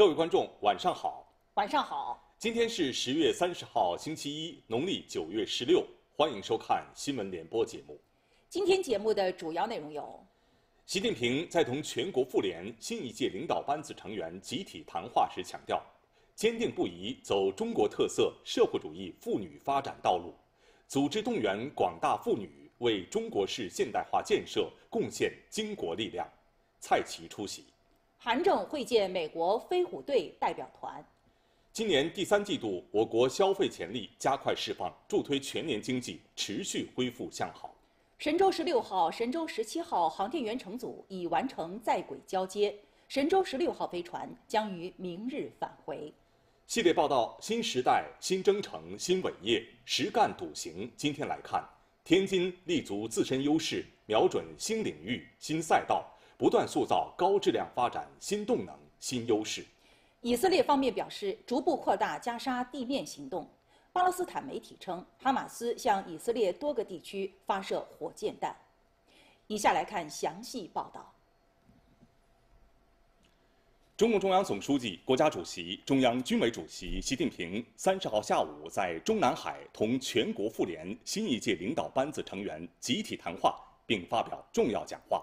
各位观众，晚上好，晚上好。今天是十月三十号，星期一，农历九月十六。欢迎收看新闻联播节目。今天节目的主要内容有：习近平在同全国妇联新一届领导班子成员集体谈话时强调，坚定不移走中国特色社会主义妇女发展道路，组织动员广大妇女为中国式现代化建设贡献巾帼力量。蔡奇出席。韩正会见美国飞虎队代表团。今年第三季度，我国消费潜力加快释放，助推全年经济持续恢复向好。神舟十六号、神舟十七号航天员乘组已完成在轨交接，神舟十六号飞船将于明日返回。系列报道：新时代、新征程、新伟业，实干笃行。今天来看，天津立足自身优势，瞄准新领域、新赛道。不断塑造高质量发展新动能新优势。以色列方面表示，逐步扩大加沙地面行动。巴勒斯坦媒体称，哈马斯向以色列多个地区发射火箭弹。以下来看详细报道。中共中央总书记、国家主席、中央军委主席习近平三十号下午在中南海同全国妇联新一届领导班子成员集体谈话，并发表重要讲话。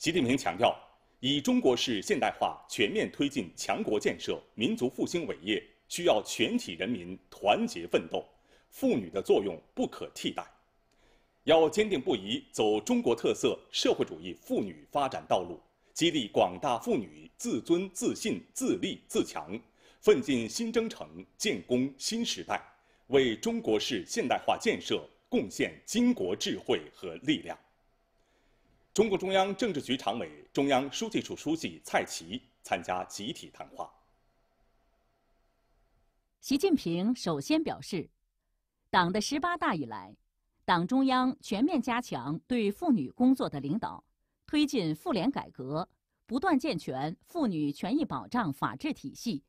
习近平强调，以中国式现代化全面推进强国建设、民族复兴伟业，需要全体人民团结奋斗，妇女的作用不可替代。要坚定不移走中国特色社会主义妇女发展道路，激励广大妇女自尊自信自立自强，奋进新征程，建功新时代，为中国式现代化建设贡献巾帼智慧和力量。中共中央政治局常委、中央书记处书记蔡奇参加集体谈话。习近平首先表示，党的十八大以来，党中央全面加强对妇女工作的领导，推进妇联改革，不断健全妇女权益保障法治体系，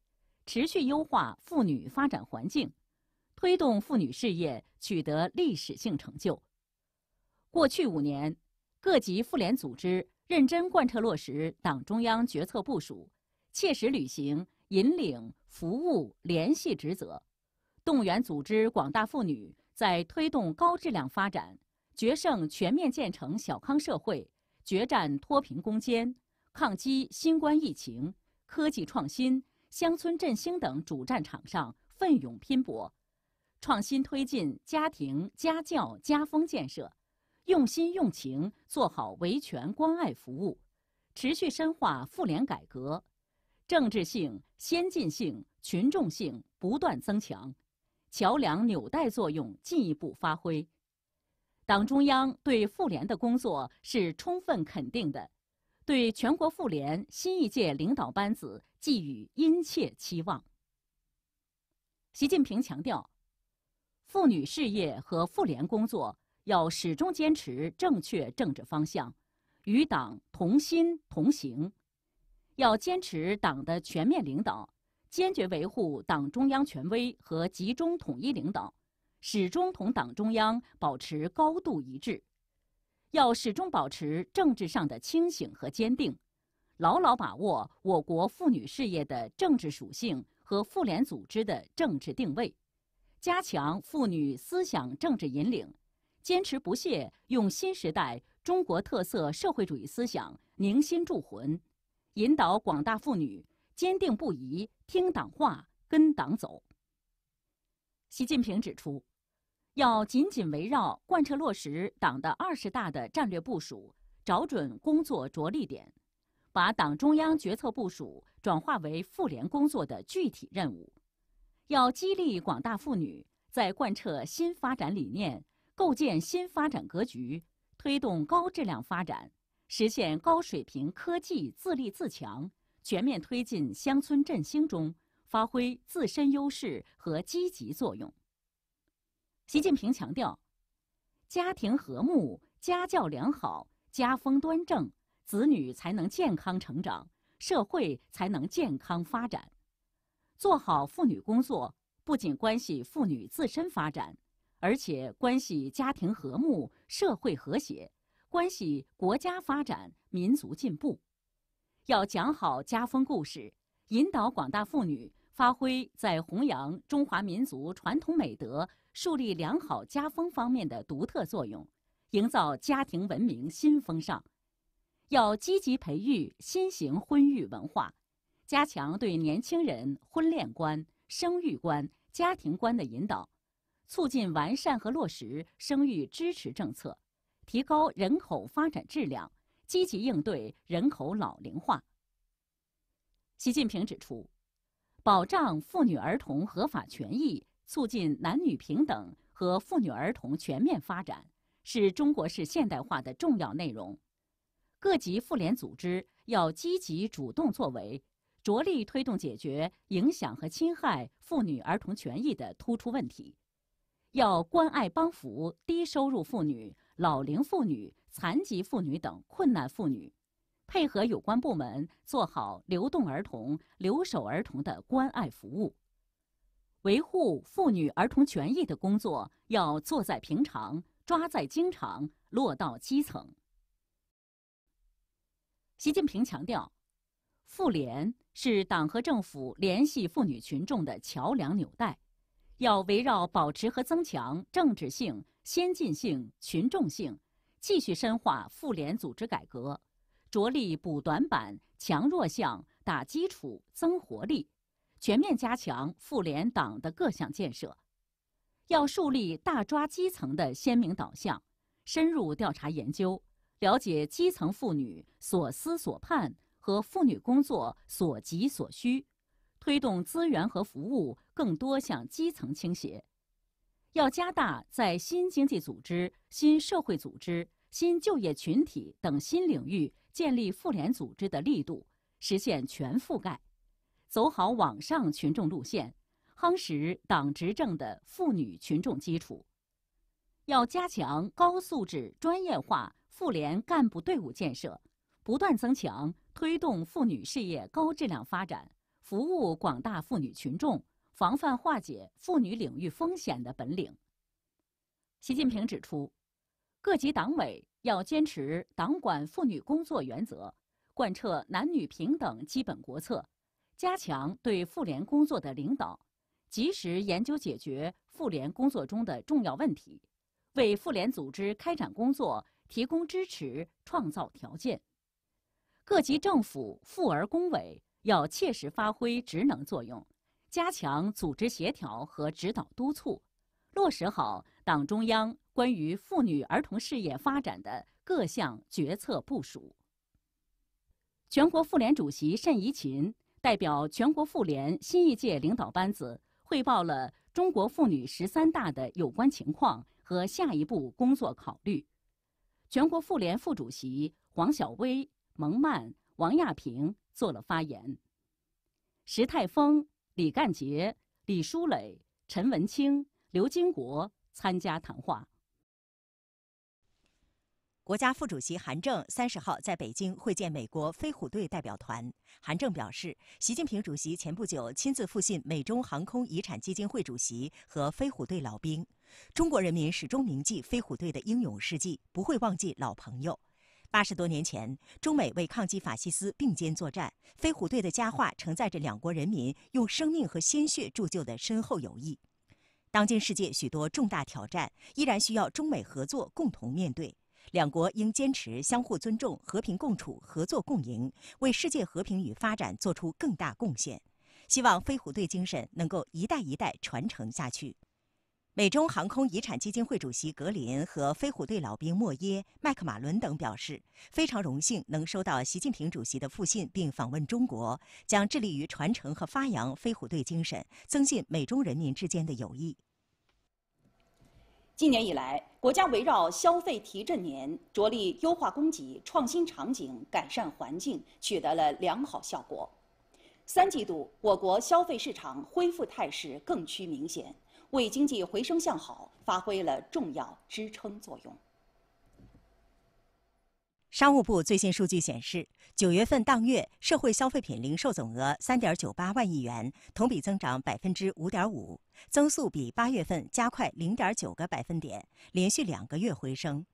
持续优化妇女发展环境，推动妇女事业取得历史性成就。过去五年。各级妇联组织认真贯彻落实党中央决策部署，切实履行引领、服务、联系职责，动员组织广大妇女在推动高质量发展、决胜全面建成小康社会、决战脱贫攻坚、抗击新冠疫情、科技创新、乡村振兴等主战场上奋勇拼搏，创新推进家庭、家教、家风建设。用心用情做好维权关爱服务，持续深化妇联改革，政治性、先进性、群众性不断增强，桥梁纽带作用进一步发挥。党中央对妇联的工作是充分肯定的，对全国妇联新一届领导班子寄予殷切期望。习近平强调，妇女事业和妇联工作。要始终坚持正确政治方向，与党同心同行；要坚持党的全面领导，坚决维护党中央权威和集中统一领导，始终同党中央保持高度一致；要始终保持政治上的清醒和坚定，牢牢把握我国妇女事业的政治属性和妇联组织的政治定位，加强妇女思想政治引领。坚持不懈用新时代中国特色社会主义思想凝心铸魂，引导广大妇女坚定不移听党话、跟党走。习近平指出，要紧紧围绕贯彻落实党的二十大的战略部署，找准工作着力点，把党中央决策部署转化为妇联工作的具体任务。要激励广大妇女在贯彻新发展理念。构建新发展格局，推动高质量发展，实现高水平科技自立自强，全面推进乡村振兴中发挥自身优势和积极作用。习近平强调，家庭和睦、家教良好、家风端正，子女才能健康成长，社会才能健康发展。做好妇女工作，不仅关系妇女自身发展。而且关系家庭和睦、社会和谐，关系国家发展、民族进步，要讲好家风故事，引导广大妇女发挥在弘扬中华民族传统美德、树立良好家风方面的独特作用，营造家庭文明新风尚。要积极培育新型婚育文化，加强对年轻人婚恋观、生育观、家庭观的引导。促进完善和落实生育支持政策，提高人口发展质量，积极应对人口老龄化。习近平指出，保障妇女儿童合法权益，促进男女平等和妇女儿童全面发展，是中国式现代化的重要内容。各级妇联组织要积极主动作为，着力推动解决影响和侵害妇女儿童权益的突出问题。要关爱帮扶低收入妇女、老龄妇女、残疾妇女等困难妇女，配合有关部门做好流动儿童、留守儿童的关爱服务，维护妇女儿童权益的工作要做在平常、抓在经常、落到基层。习近平强调，妇联是党和政府联系妇女群众的桥梁纽带。要围绕保持和增强政治性、先进性、群众性，继续深化妇联组织改革，着力补短板、强弱项、打基础、增活力，全面加强妇联党的各项建设。要树立大抓基层的鲜明导向，深入调查研究，了解基层妇女所思所盼和妇女工作所急所需，推动资源和服务。更多向基层倾斜，要加大在新经济组织、新社会组织、新就业群体等新领域建立妇联组织的力度，实现全覆盖，走好网上群众路线，夯实党执政的妇女群众基础。要加强高素质专业化妇联干部队伍建设，不断增强推动妇女事业高质量发展、服务广大妇女群众。防范化解妇女领域风险的本领。习近平指出，各级党委要坚持党管妇女工作原则，贯彻男女平等基本国策，加强对妇联工作的领导，及时研究解决妇联工作中的重要问题，为妇联组织开展工作提供支持、创造条件。各级政府妇儿工委要切实发挥职能作用。加强组织协调和指导督促，落实好党中央关于妇女儿童事业发展的各项决策部署。全国妇联主席单怡琴代表全国妇联新一届领导班子汇报了中国妇女十三大的有关情况和下一步工作考虑。全国妇联副主席黄晓薇、蒙曼、王亚平作了发言。石泰峰。李干杰、李书磊、陈文清、刘金国参加谈话。国家副主席韩正三十号在北京会见美国飞虎队代表团。韩正表示，习近平主席前不久亲自复信美中航空遗产基金会主席和飞虎队老兵，中国人民始终铭记飞虎队的英勇事迹，不会忘记老朋友。八十多年前，中美为抗击法西斯并肩作战。飞虎队的佳话承载着两国人民用生命和鲜血铸就的深厚友谊。当今世界许多重大挑战依然需要中美合作共同面对，两国应坚持相互尊重、和平共处、合作共赢，为世界和平与发展做出更大贡献。希望飞虎队精神能够一代一代传承下去。美中航空遗产基金会主席格林和飞虎队老兵莫耶、麦克马伦等表示，非常荣幸能收到习近平主席的复信，并访问中国，将致力于传承和发扬飞虎队精神，增进美中人民之间的友谊。今年以来，国家围绕消费提振年，着力优化供给、创新场景、改善环境，取得了良好效果。三季度，我国消费市场恢复态势更趋明显。为经济回升向好发挥了重要支撑作用。商务部最新数据显示，九月份当月社会消费品零售总额三点九八万亿元，同比增长百分之五点五，增速比八月份加快零点九个百分点，连续两个月回升。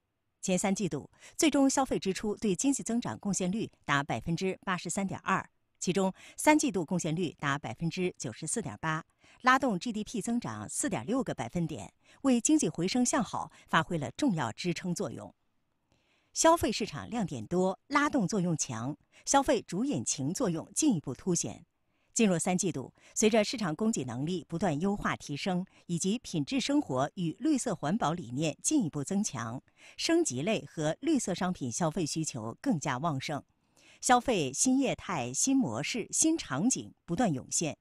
前三季度，最终消费支出对经济增长贡献率达百分之八十三点二，其中三季度贡献率达百分之九十四点八。拉动 GDP 增长四点六个百分点，为经济回升向好发挥了重要支撑作用。消费市场亮点多，拉动作用强，消费主引擎作用进一步凸显。进入三季度，随着市场供给能力不断优化提升，以及品质生活与绿色环保理念进一步增强，升级类和绿色商品消费需求更加旺盛，消费新业态、新模式、新场景不断涌现。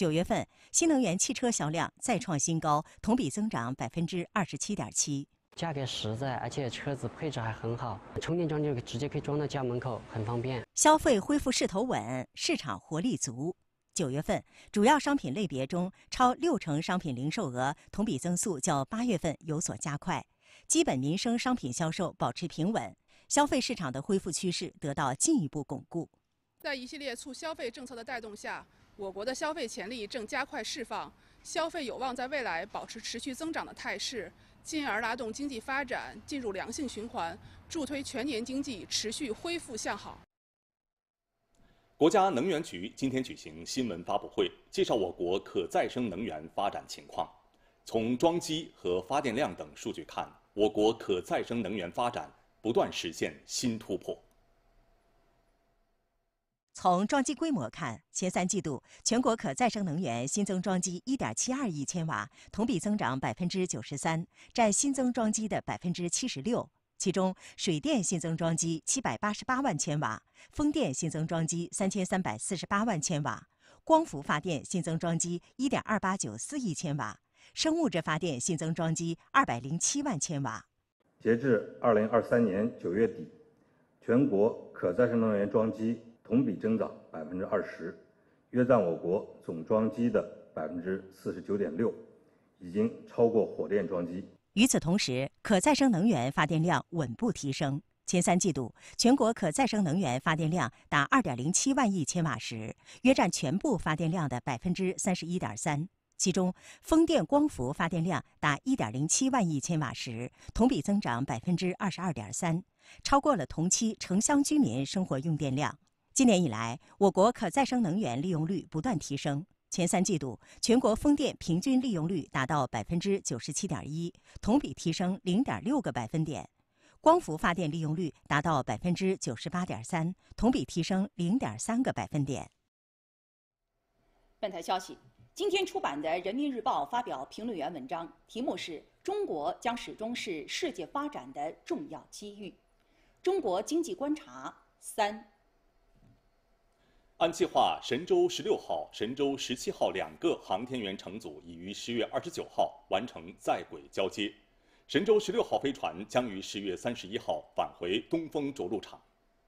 九月份，新能源汽车销量再创新高，同比增长百分之二十七点七。价格实在，而且车子配置还很好，充电桩就直接可以装到家门口，很方便。消费恢复势头稳，市场活力足。九月份，主要商品类别中，超六成商品零售额同比增速较八月份有所加快，基本民生商品销售保持平稳，消费市场的恢复趋势得到进一步巩固。在一系列促消费政策的带动下。我国的消费潜力正加快释放，消费有望在未来保持持续增长的态势，进而拉动经济发展进入良性循环，助推全年经济持续恢复向好。国家能源局今天举行新闻发布会，介绍我国可再生能源发展情况。从装机和发电量等数据看，我国可再生能源发展不断实现新突破。从装机规模看，前三季度全国可再生能源新增装机一点七二亿千瓦，同比增长百分之九十三，占新增装机的百分之七十六。其中，水电新增装机七百八十八万千瓦，风电新增装机三千三百四十八万千瓦，光伏发电新增装机一点二八九四亿千瓦，生物质发电新增装机二百零七万千瓦。截至二零二三年九月底，全国可再生能源装机。同比增长百分之二十，约占我国总装机的百分之四十九点六，已经超过火电装机。与此同时，可再生能源发电量稳步提升。前三季度，全国可再生能源发电量达二点零七万亿千瓦时，约占全部发电量的百分之三十一点三。其中，风电、光伏发电量达一点零七万亿千瓦时，同比增长百分之二十二点三，超过了同期城乡居民生活用电量。今年以来，我国可再生能源利用率不断提升。前三季度，全国风电平均利用率达到百分之九十七点一，同比提升零点六个百分点；光伏发电利用率达到百分之九十八点三，同比提升零点三个百分点。本台消息：今天出版的《人民日报》发表评论员文章，题目是“中国将始终是世界发展的重要机遇”。《中国经济观察》三。按计划，神舟十六号、神舟十七号两个航天员乘组已于十月二十九号完成在轨交接。神舟十六号飞船将于十月三十一号返回东风着陆场。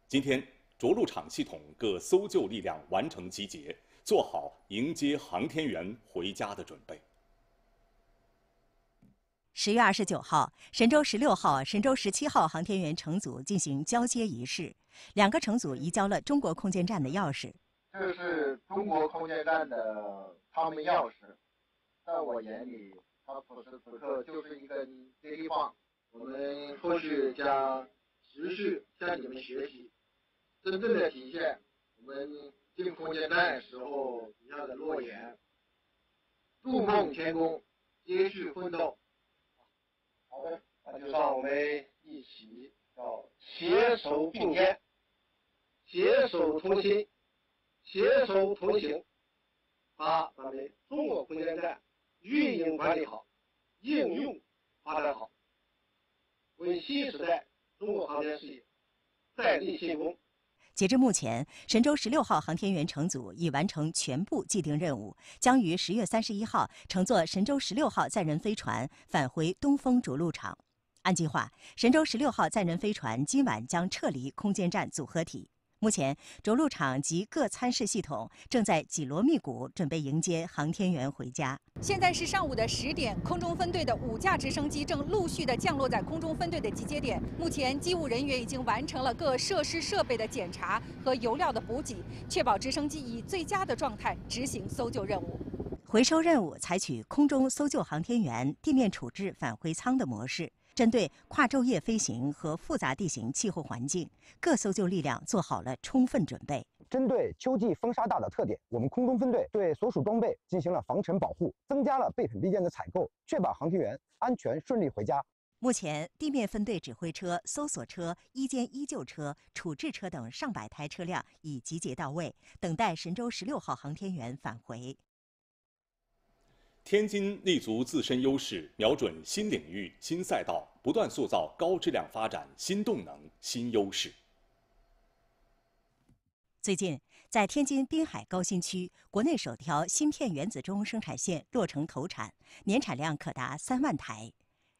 今天，着陆场系统各搜救力量完成集结，做好迎接航天员回家的准备。十月二十九号，神舟十六号、神舟十七号航天员乘组进行交接仪式，两个乘组移交了中国空间站的钥匙。这是中国空间站的他们钥匙，在我眼里，它此时此刻就是一根接力棒。我们后续将持续向你们学习，真正的体现我们进空间站时候一样的诺言。筑梦天宫，接续奋斗。好的，那就让我们一起要携手并肩，携手同心。携手同行，把咱们中国空间站运营管理好，应用发展好，为新时代中国航天事业再立新功。截至目前，神舟十六号航天员乘组已完成全部既定任务，将于十月三十一号乘坐神舟十六号载人飞船返回东风着陆场。按计划，神舟十六号载人飞船今晚将撤离空间站组合体。目前，着陆场及各参试系统正在紧锣密鼓准备迎接航天员回家。现在是上午的十点，空中分队的五架直升机正陆续的降落在空中分队的集结点。目前，机务人员已经完成了各设施设备的检查和油料的补给，确保直升机以最佳的状态执行搜救任务。回收任务采取空中搜救航天员、地面处置返回舱的模式。针对跨昼夜飞行和复杂地形、气候环境，各搜救力量做好了充分准备。针对秋季风沙大的特点，我们空中分队对所属装备进行了防尘保护，增加了备品备件的采购，确保航天员安全顺利回家。目前，地面分队指挥车、搜索车、一间一救车、处置车等上百台车辆已集结到位，等待神舟十六号航天员返回。天津立足自身优势，瞄准新领域、新赛道，不断塑造高质量发展新动能、新优势。最近，在天津滨海高新区，国内首条芯片原子钟生产线落成投产，年产量可达三万台。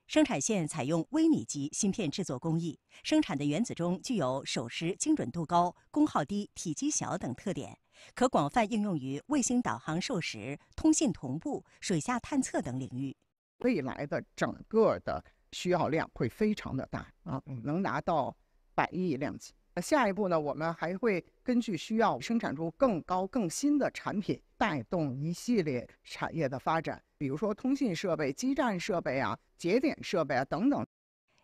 生产线采用微米级芯片制作工艺，生产的原子钟具有手持、精准度高、功耗低、体积小等特点。可广泛应用于卫星导航授时、通信同步、水下探测等领域。未来的整个的需要量会非常的大啊，能达到百亿量级。下一步呢，我们还会根据需要生产出更高更新的产品，带动一系列产业的发展，比如说通信设备、基站设备啊、节点设备啊等等。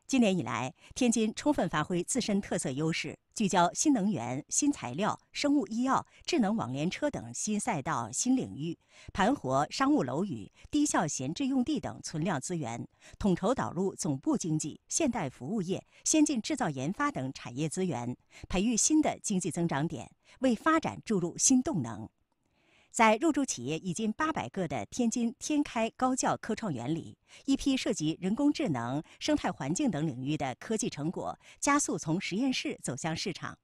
今年以来，天津充分发挥自身特色优势，聚焦新能源、新材料、生物医药、智能网联车等新赛道、新领域，盘活商务楼宇、低效闲置用地等存量资源，统筹导入总部经济、现代服务业、先进制造研发等产业资源，培育新的经济增长点，为发展注入新动能。在入驻企业已经八百个的天津天开高教科创园里，一批涉及人工智能、生态环境等领域的科技成果加速从实验室走向市场。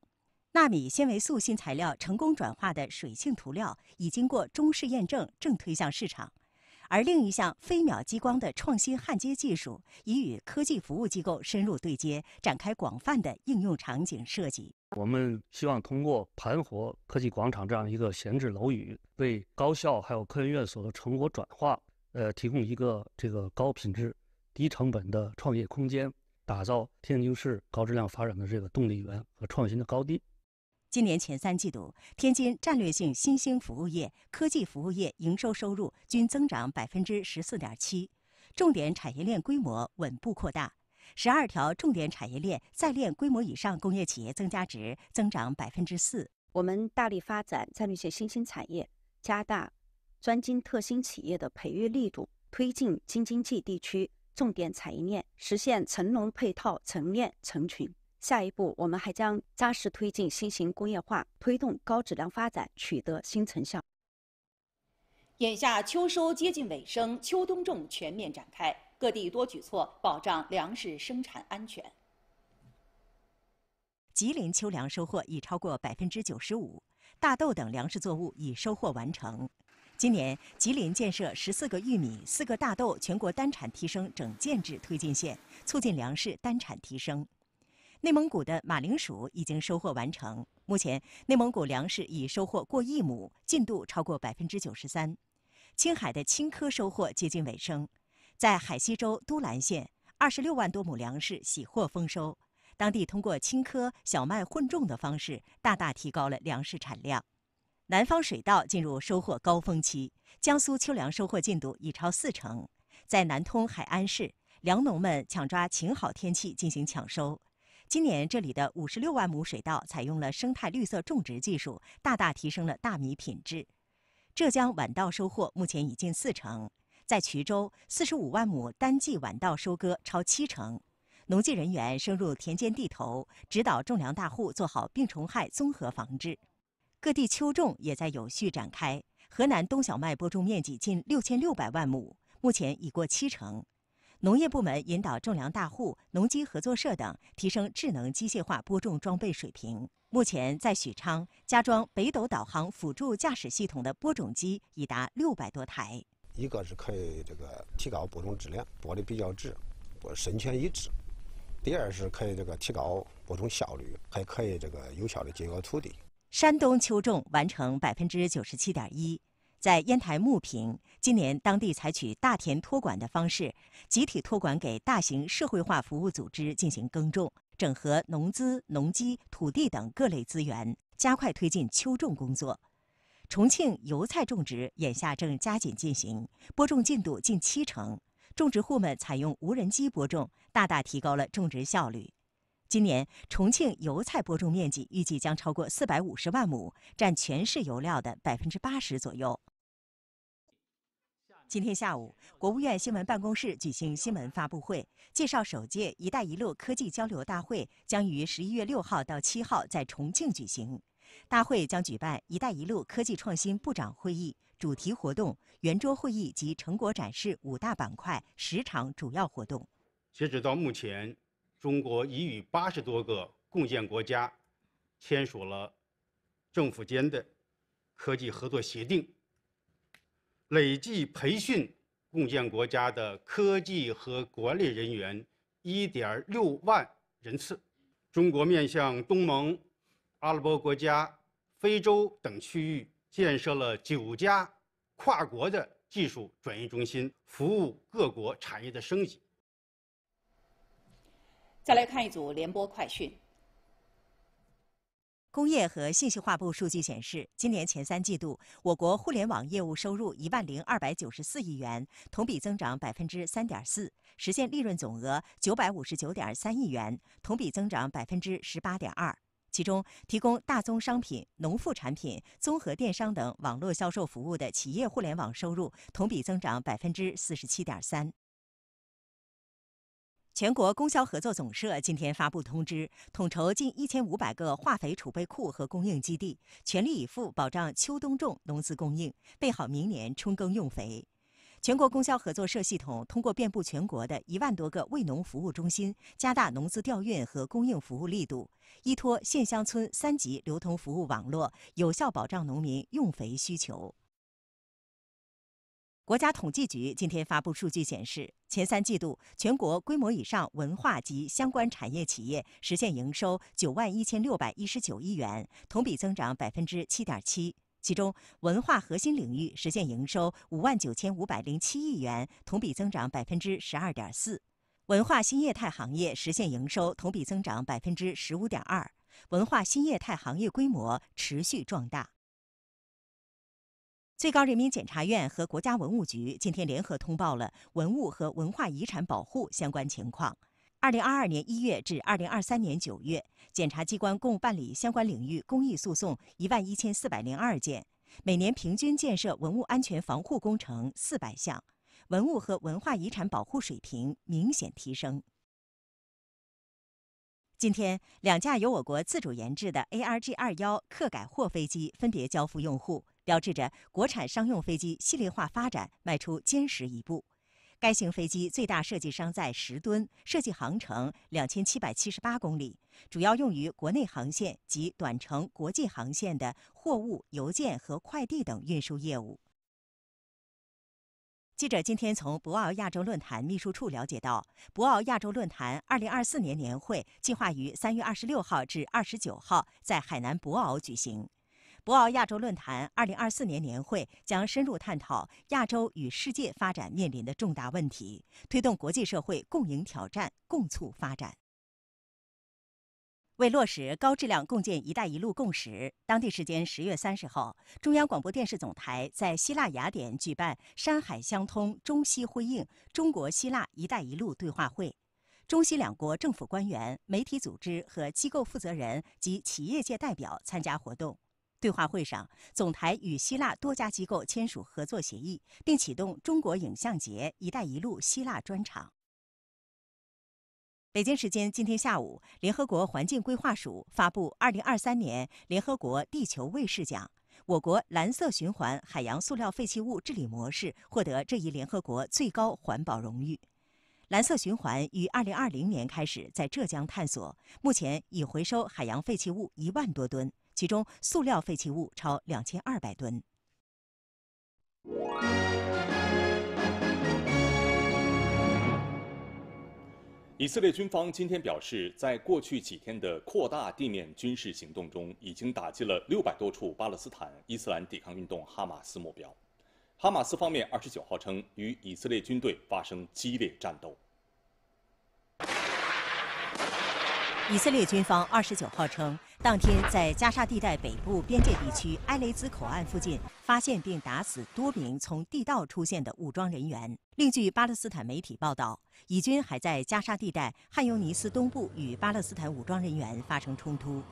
纳米纤维素新材料成功转化的水性涂料，已经过中试验证，正推向市场。而另一项飞秒激光的创新焊接技术，已与科技服务机构深入对接，展开广泛的应用场景设计。我们希望通过盘活科技广场这样一个闲置楼宇，为高校还有科研院所的成果转化，呃，提供一个这个高品质、低成本的创业空间，打造天津市高质量发展的这个动力源和创新的高地。今年前三季度，天津战略性新兴服务业、科技服务业营收收入均增长百分之十四点七，重点产业链规模稳步扩大，十二条重点产业链在链规模以上工业企业增加值增长百分之四。我们大力发展战略性新兴产业，加大专精特新企业的培育力度，推进京津冀地区重点产业链实现成龙配套、成链成群。下一步，我们还将扎实推进新型工业化，推动高质量发展取得新成效。眼下秋收接近尾声，秋冬种全面展开，各地多举措保障粮食生产安全。吉林秋粮收获已超过百分之九十五，大豆等粮食作物已收获完成。今年，吉林建设十四个玉米、四个大豆全国单产提升整建制推进县，促进粮食单产提升。内蒙古的马铃薯已经收获完成，目前内蒙古粮食已收获过亿亩，进度超过百分之九十三。青海的青稞收获接近尾声，在海西州都兰县，二十六万多亩粮食喜获丰收。当地通过青稞小麦混种的方式，大大提高了粮食产量。南方水稻进入收获高峰期，江苏秋粮收获进度已超四成，在南通海安市，粮农们抢抓晴好天气进行抢收。今年这里的五十六万亩水稻采用了生态绿色种植技术，大大提升了大米品质。浙江晚稻收获目前已近四成，在衢州四十五万亩单季晚稻收割超七成，农技人员深入田间地头，指导种粮大户做好病虫害综合防治。各地秋种也在有序展开，河南冬小麦播种面积近六千六百万亩，目前已过七成。农业部门引导种粮大户、农机合作社等提升智能机械化播种装备水平。目前，在许昌，加装北斗导航辅助驾驶系统的播种机已达六百多台。一个是可以这个提高播种质量，播的比较直，播深浅一致；第二是可以这个提高播种效率，还可以这个有效的节约土地。山东秋种完成百分之九十七点一。在烟台牟平，今年当地采取大田托管的方式，集体托管给大型社会化服务组织进行耕种，整合农资、农机、土地等各类资源，加快推进秋种工作。重庆油菜种植眼下正加紧进行，播种进度近七成，种植户们采用无人机播种，大大提高了种植效率。今年重庆油菜播种面积预计将超过四百五十万亩，占全市油料的百分之八十左右。今天下午，国务院新闻办公室举行新闻发布会，介绍首届“一带一路”科技交流大会将于十一月六号到七号在重庆举行。大会将举办“一带一路”科技创新部长会议、主题活动、圆桌会议及成果展示五大板块，十场主要活动。截止到目前，中国已与八十多个共建国家签署了政府间的科技合作协定。累计培训共建国家的科技和管理人员一点六万人次。中国面向东盟、阿拉伯国家、非洲等区域，建设了九家跨国的技术转移中心，服务各国产业的升级。再来看一组联播快讯。工业和信息化部数据显示，今年前三季度，我国互联网业务收入一万零二百九十四亿元，同比增长百分之三点四，实现利润总额九百五十九点三亿元，同比增长百分之十八点二。其中，提供大宗商品、农副产品、综合电商等网络销售服务的企业互联网收入同比增长百分之四十七点三。全国供销合作总社今天发布通知，统筹近一千五百个化肥储备库和供应基地，全力以赴保障秋冬种农资供应，备好明年春耕用肥。全国供销合作社系统通过遍布全国的一万多个为农服务中心，加大农资调运和供应服务力度，依托县乡村三级流通服务网络，有效保障农民用肥需求。国家统计局今天发布数据，显示前三季度全国规模以上文化及相关产业企业实现营收九万一千六百一十九亿元，同比增长百分之七点七。其中，文化核心领域实现营收五万九千五百零七亿元，同比增长百分之十二点四；文化新业态行业实现营收同比增长百分之十五点二，文化新业态行业规模持续壮大。最高人民检察院和国家文物局今天联合通报了文物和文化遗产保护相关情况。二零二二年一月至二零二三年九月，检察机关共办理相关领域公益诉讼一万一千四百零二件，每年平均建设文物安全防护工程四百项，文物和文化遗产保护水平明显提升。今天，两架由我国自主研制的 a r g 二幺客改货飞机分别交付用户。标志着国产商用飞机系列化发展迈出坚实一步。该型飞机最大设计商在十吨，设计航程两千七百七十八公里，主要用于国内航线及短程国际航线的货物、邮件和快递等运输业务。记者今天从博鳌亚洲论坛秘书处了解到，博鳌亚洲论坛二零二四年年会计划于三月二十六号至二十九号在海南博鳌举行。博鳌亚洲论坛2024年年会将深入探讨亚洲与世界发展面临的重大问题，推动国际社会共赢挑战、共促发展。为落实高质量共建“一带一路”共识，当地时间十月三十号，中央广播电视总台在希腊雅典举办“山海相通、中西呼应”中国希腊‘一带一路’对话会”，中西两国政府官员、媒体组织和机构负责人及企业界代表参加活动。对话会上，总台与希腊多家机构签署合作协议，并启动中国影像节“一带一路”希腊专场。北京时间今天下午，联合国环境规划署发布二零二三年联合国地球卫士奖，我国蓝色循环海洋塑料废弃物治理模式获得这一联合国最高环保荣誉。蓝色循环于二零二零年开始在浙江探索，目前已回收海洋废弃物一万多吨。其中塑料废弃物超两千二百吨。以色列军方今天表示，在过去几天的扩大地面军事行动中，已经打击了六百多处巴勒斯坦伊斯兰抵抗运动哈马斯目标。哈马斯方面二十九号称，与以色列军队发生激烈战斗。以色列军方二十九号称。当天，在加沙地带北部边界地区埃雷兹口岸附近，发现并打死多名从地道出现的武装人员。另据巴勒斯坦媒体报道，以军还在加沙地带汉尤尼斯东部与巴勒斯坦武装人员发生冲突。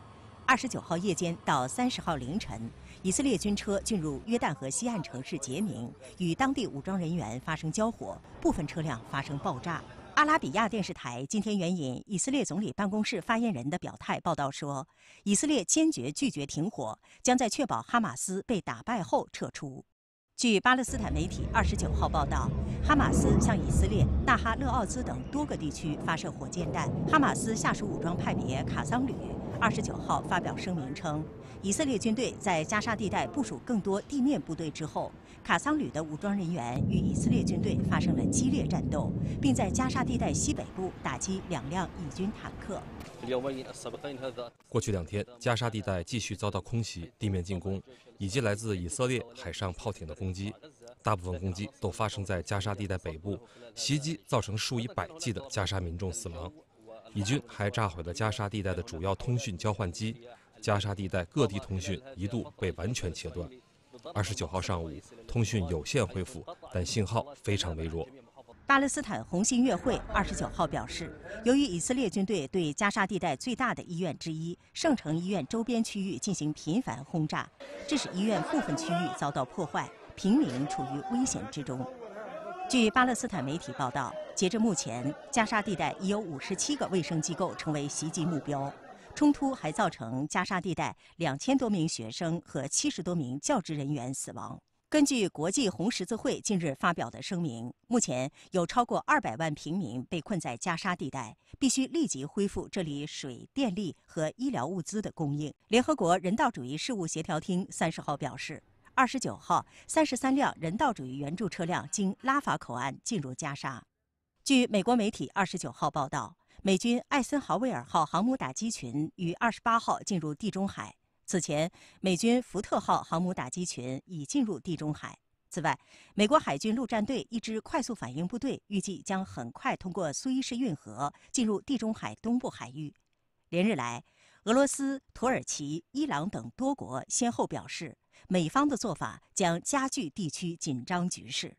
二十九号夜间到三十号凌晨，以色列军车进入约旦河西岸城市杰明，与当地武装人员发生交火，部分车辆发生爆炸。阿拉比亚电视台今天援引以色列总理办公室发言人的表态报道说，以色列坚决拒绝停火，将在确保哈马斯被打败后撤出。据巴勒斯坦媒体二十九号报道，哈马斯向以色列纳哈勒奥兹等多个地区发射火箭弹。哈马斯下属武装派别卡桑旅二十九号发表声明称。以色列军队在加沙地带部署更多地面部队之后，卡桑旅的武装人员与以色列军队发生了激烈战斗，并在加沙地带西北部打击两辆以军坦克。过去两天，加沙地带继续遭到空袭、地面进攻以及来自以色列海上炮艇的攻击，大部分攻击都发生在加沙地带北部，袭击造成数以百计的加沙民众死亡。以军还炸毁了加沙地带的主要通讯交换机。加沙地带各地通讯一度被完全切断。二十九号上午，通讯有限恢复，但信号非常微弱。巴勒斯坦红新月会二十九号表示，由于以色列军队对加沙地带最大的医院之一圣城医院周边区域进行频繁轰炸，致使医院部分区域遭到破坏，平民处于危险之中。据巴勒斯坦媒体报道，截至目前，加沙地带已有五十七个卫生机构成为袭击目标。冲突还造成加沙地带两千多名学生和七十多名教职人员死亡。根据国际红十字会近日发表的声明，目前有超过二百万平民被困在加沙地带，必须立即恢复这里水电力和医疗物资的供应。联合国人道主义事务协调厅三十号表示，二十九号三十三辆人道主义援助车辆经拉法口岸进入加沙。据美国媒体二十九号报道。美军艾森豪威尔号航母打击群于二十八号进入地中海。此前，美军福特号航母打击群已进入地中海。此外，美国海军陆战队一支快速反应部队预计将很快通过苏伊士运河进入地中海东部海域。连日来，俄罗斯、土耳其、伊朗等多国先后表示，美方的做法将加剧地区紧张局势。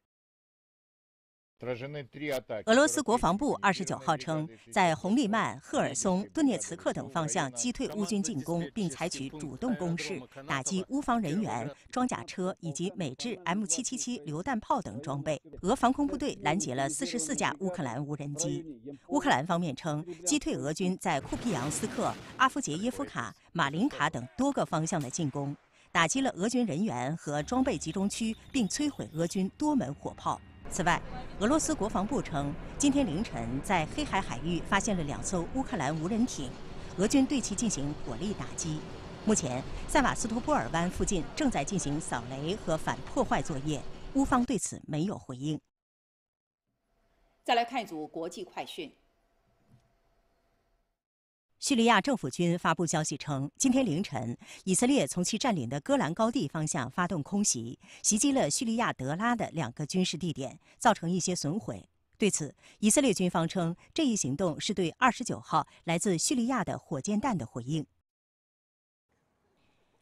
俄罗斯国防部二十九号称，在红利曼、赫尔松、顿涅茨克等方向击退乌军进攻，并采取主动攻势，打击乌方人员、装甲车以及美制 M777 榴弹炮等装备。俄防空部队拦截了四十四架乌克兰无人机。乌克兰方面称，击退俄军在库皮扬斯克、阿夫杰耶夫卡、马林卡等多个方向的进攻，打击了俄军人员和装备集中区，并摧毁俄军多门火炮。此外，俄罗斯国防部称，今天凌晨在黑海海域发现了两艘乌克兰无人艇，俄军对其进行火力打击。目前，塞瓦斯托波尔湾附近正在进行扫雷和反破坏作业，乌方对此没有回应。再来看一组国际快讯。叙利亚政府军发布消息称，今天凌晨，以色列从其占领的戈兰高地方向发动空袭，袭击了叙利亚德拉的两个军事地点，造成一些损毁。对此，以色列军方称，这一行动是对二十九号来自叙利亚的火箭弹的回应。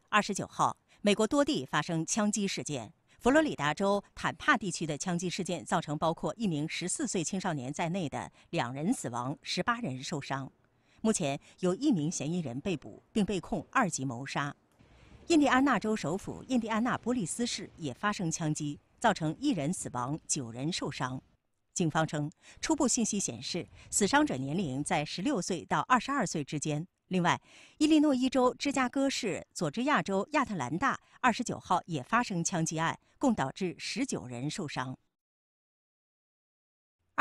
二十九号，美国多地发生枪击事件，佛罗里达州坦帕地区的枪击事件造成包括一名十四岁青少年在内的两人死亡，十八人受伤。目前有一名嫌疑人被捕，并被控二级谋杀。印第安纳州首府印第安纳波利斯市也发生枪击，造成一人死亡、九人受伤。警方称，初步信息显示，死伤者年龄在16岁到22岁之间。另外，伊利诺伊州芝加哥市、佐治亚州亚特兰大29号也发生枪击案，共导致19人受伤。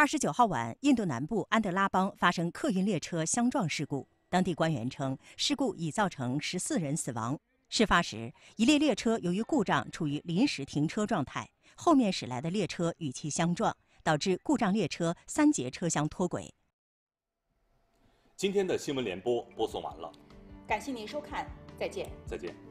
二十九号晚，印度南部安德拉邦发生客运列车相撞事故。当地官员称，事故已造成十四人死亡。事发时，一列列车由于故障处于临时停车状态，后面驶来的列车与其相撞，导致故障列车三节车厢脱轨。今天的新闻联播播送完了，感谢您收看，再见，再见。